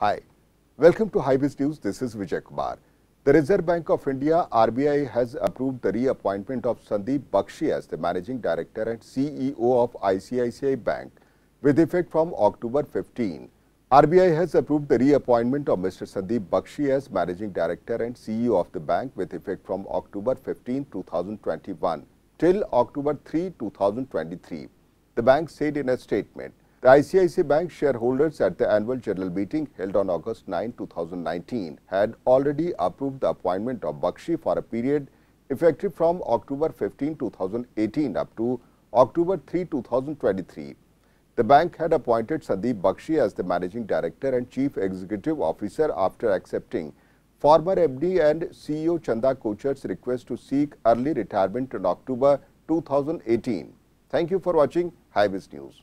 Hi, welcome to Business News. This is Vijay Kumar. The Reserve Bank of India, RBI, has approved the reappointment of Sandeep Bakshi as the Managing Director and CEO of ICICI Bank with effect from October 15. RBI has approved the reappointment of Mr. Sandeep Bakshi as Managing Director and CEO of the bank with effect from October 15, 2021 till October 3, 2023. The bank said in a statement, the ICICI Bank shareholders at the annual general meeting held on August 9, 2019 had already approved the appointment of Bakshi for a period effective from October 15, 2018 up to October 3, 2023. The bank had appointed Sandeep Bakshi as the managing director and chief executive officer after accepting former MD and CEO Chanda Kocher's request to seek early retirement in October 2018. Thank you for watching Highways News.